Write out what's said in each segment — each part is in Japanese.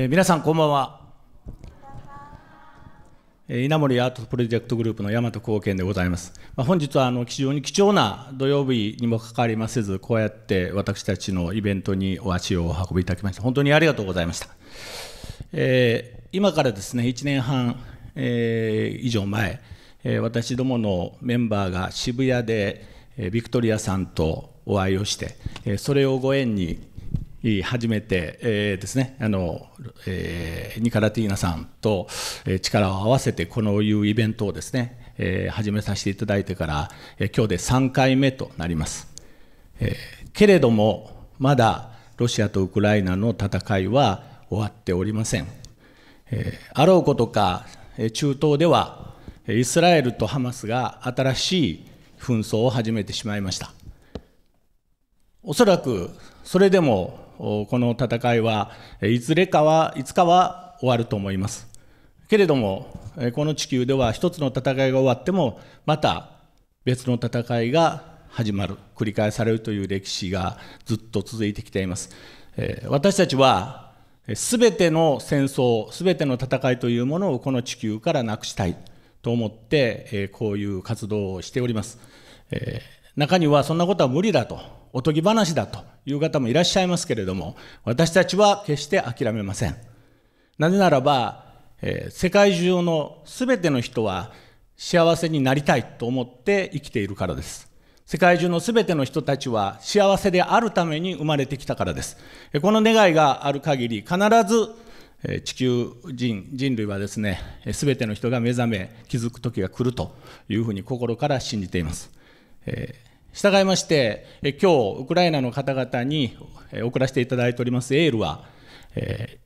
えー、皆さんこんばんは、えー、稲森アートプロジェクトグループの大和貢献でございます、まあ、本日はあの非常に貴重な土曜日にもかかわりませずこうやって私たちのイベントにお足をお運びいただきまして本当にありがとうございました、えー、今からですね1年半、えー、以上前、えー、私どものメンバーが渋谷で、えー、ビクトリアさんとお会いをして、えー、それをご縁に初めて、えー、ですねあの、えー、ニカラティーナさんと力を合わせてこのいうイベントをですね、えー、始めさせていただいてから、えー、今日で3回目となります、えー、けれどもまだロシアとウクライナの戦いは終わっておりません、えー、あろうことか中東ではイスラエルとハマスが新しい紛争を始めてしまいましたおそらくそれでもこの戦いはいずれかはいつかは終わると思います。けれども、この地球では一つの戦いが終わっても、また別の戦いが始まる、繰り返されるという歴史がずっと続いてきています。私たちは、すべての戦争、すべての戦いというものをこの地球からなくしたいと思って、こういう活動をしております。中にはそんなことは無理だと、おとぎ話だという方もいらっしゃいますけれども、私たちは決して諦めません。なぜならば、えー、世界中のすべての人は幸せになりたいと思って生きているからです。世界中のすべての人たちは幸せであるために生まれてきたからです。この願いがある限り、必ず地球人、人類はですね、すべての人が目覚め、気づく時が来るというふうに心から信じています。えー従いまして、え今日、ウクライナの方々に送らせていただいておりますエールは、え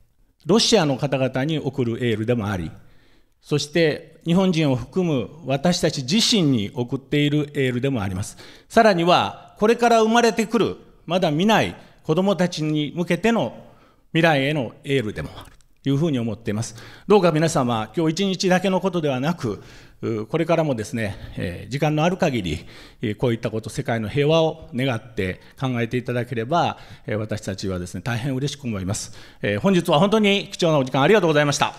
ロシアの方々に送るエールでもあり、そして日本人を含む私たち自身に送っているエールでもあります。さらには、これから生まれてくる、まだ見ない子どもたちに向けての未来へのエールでもある。いうふうに思っています。どうか皆様、今日一日だけのことではなく、これからもですね、時間のある限り、こういったこと、世界の平和を願って考えていただければ、私たちはですね、大変嬉しく思います。本日は本当に貴重なお時間ありがとうございました。